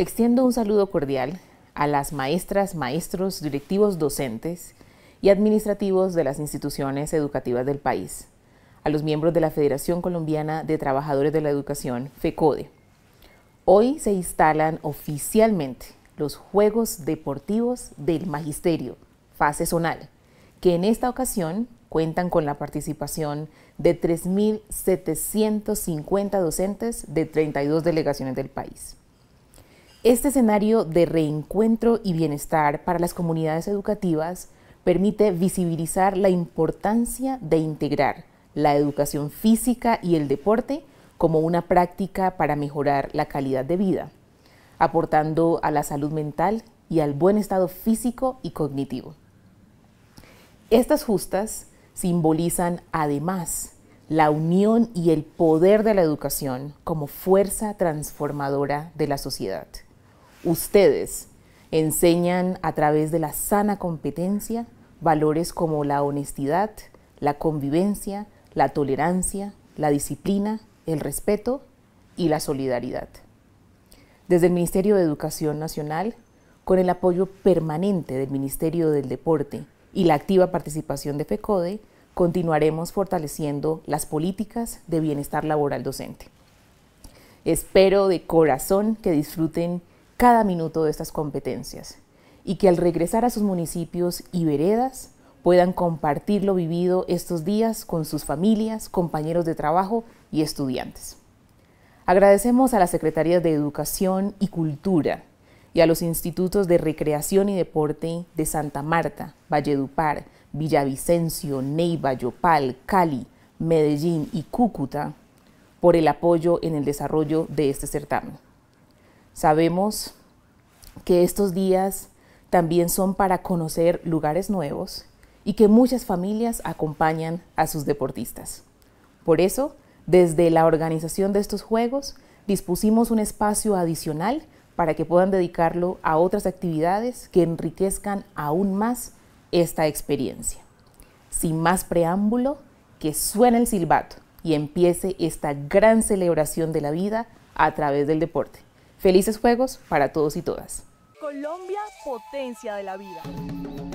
Extiendo un saludo cordial a las maestras, maestros, directivos docentes y administrativos de las instituciones educativas del país, a los miembros de la Federación Colombiana de Trabajadores de la Educación, FECODE. Hoy se instalan oficialmente los Juegos Deportivos del Magisterio, fase zonal, que en esta ocasión cuentan con la participación de 3.750 docentes de 32 delegaciones del país. Este escenario de reencuentro y bienestar para las comunidades educativas permite visibilizar la importancia de integrar la educación física y el deporte como una práctica para mejorar la calidad de vida, aportando a la salud mental y al buen estado físico y cognitivo. Estas justas simbolizan además la unión y el poder de la educación como fuerza transformadora de la sociedad. Ustedes enseñan a través de la sana competencia valores como la honestidad, la convivencia, la tolerancia, la disciplina, el respeto y la solidaridad. Desde el Ministerio de Educación Nacional, con el apoyo permanente del Ministerio del Deporte y la activa participación de FECODE, continuaremos fortaleciendo las políticas de bienestar laboral docente. Espero de corazón que disfruten cada minuto de estas competencias y que al regresar a sus municipios y veredas puedan compartir lo vivido estos días con sus familias, compañeros de trabajo y estudiantes. Agradecemos a las Secretarías de Educación y Cultura y a los institutos de recreación y deporte de Santa Marta, Valledupar, Villavicencio, Neiva, Yopal, Cali, Medellín y Cúcuta por el apoyo en el desarrollo de este certamen. Sabemos que estos días también son para conocer lugares nuevos y que muchas familias acompañan a sus deportistas. Por eso, desde la organización de estos Juegos, dispusimos un espacio adicional para que puedan dedicarlo a otras actividades que enriquezcan aún más esta experiencia. Sin más preámbulo, que suene el silbato y empiece esta gran celebración de la vida a través del deporte. Felices juegos para todos y todas. Colombia, potencia de la vida.